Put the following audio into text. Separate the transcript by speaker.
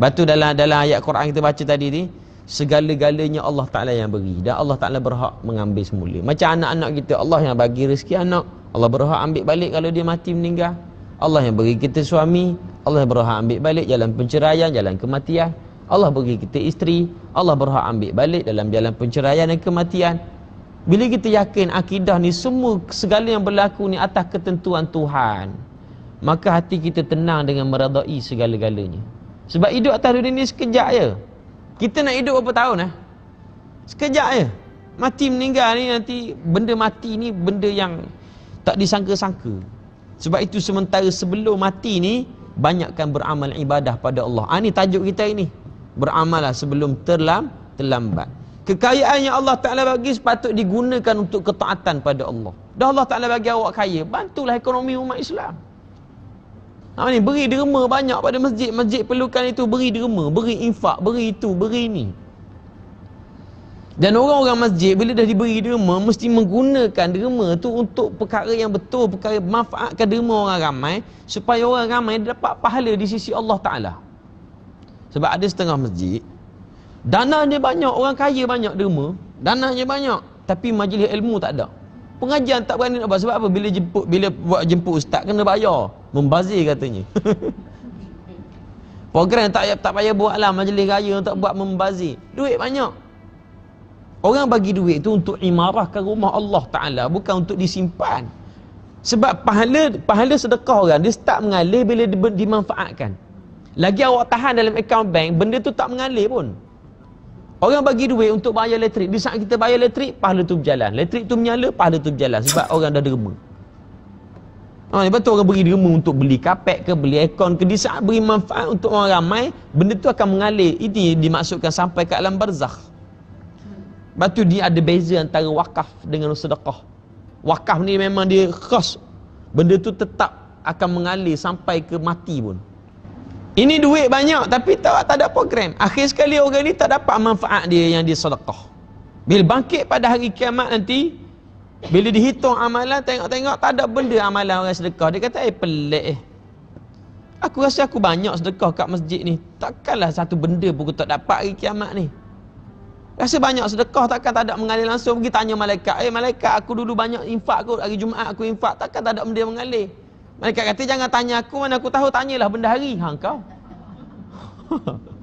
Speaker 1: Batu dalam dalam ayat Quran kita baca tadi ni segala-galanya Allah Taala yang beri dan Allah Taala berhak mengambil semula. Macam anak-anak kita Allah yang bagi rezeki anak, Allah berhak ambil balik kalau dia mati meninggal. Allah yang bagi kita suami, Allah berhak ambil balik jalan penceraian, jalan kematian. Allah bagi kita isteri, Allah berhak ambil balik dalam jalan penceraian dan kematian. Bila kita yakin akidah ni semua segala yang berlaku ni atas ketentuan Tuhan, maka hati kita tenang dengan meradai segala-galanya. Sebab hidup atas dunia ni sekejap je. Kita nak hidup berapa tahun eh? Sekejap je. Mati meninggal ni nanti benda mati ni benda yang tak disangka-sangka. Sebab itu sementara sebelum mati ni banyakkan beramal ibadah pada Allah. Ah ha, ni tajuk kita ini. Beramallah sebelum terlam terlambat. Kekayaan yang Allah Taala bagi sepatut digunakan untuk ketaatan pada Allah. Dah Allah Taala bagi awak kaya, bantulah ekonomi umat Islam. Ha ni beri derma banyak pada masjid-masjid perlukan itu beri derma, beri infak, beri itu, beri ini. Dan orang-orang masjid bila dah diberi derma mesti menggunakan derma tu untuk perkara yang betul, perkara manfaatkan derma orang ramai supaya orang ramai dapat pahala di sisi Allah Taala. Sebab ada setengah masjid dana dia banyak, orang kaya banyak derma, dana dia banyak tapi majlis ilmu tak ada. Pengajian tak berani nak buat sebab apa? Bila jemput bila buat jemput ustaz kena bayar. Membazir katanya Program tak tak payah buat lah Majlis raya untuk buat membazir Duit banyak Orang bagi duit tu untuk imarahkan rumah Allah Ta'ala Bukan untuk disimpan Sebab pahala pahala sedekah orang Dia start mengalir bila di, dimanfaatkan Lagi awak tahan dalam account bank Benda tu tak mengalir pun Orang bagi duit untuk bayar elektrik Di saat kita bayar elektrik, pahala tu berjalan Elektrik tu menyala, pahala tu berjalan Sebab orang dah derma Ha, lepas tu orang beri derma untuk beli kapek ke, beli aircon ke, di saat beri manfaat untuk orang ramai, benda tu akan mengalir. Ini dimaksudkan sampai ke alam barzakh. Lepas tu dia ada beza antara wakaf dengan sedekah. Wakaf ni memang dia khas. Benda tu tetap akan mengalir sampai ke mati pun. Ini duit banyak tapi tak, tak ada program. Akhir sekali orang ni tak dapat manfaat dia yang dia sedekah. Bila bangkit pada hari kiamat nanti, bila dihitung amalan, tengok-tengok tak ada benda amalan orang sedekah. Dia kata, eh pelik eh. Aku rasa aku banyak sedekah kat masjid ni. Takkanlah satu benda pun aku tak dapat hari kiamat ni. Rasa banyak sedekah takkan tak ada mengalir langsung. Pergi tanya malaikat. Eh malaikat aku dulu banyak infak aku. Hari Jumaat aku infak. Takkan tak ada benda mengalir. Malaikat kata jangan tanya aku. Mana aku tahu tanyalah benda hari. Hang kau.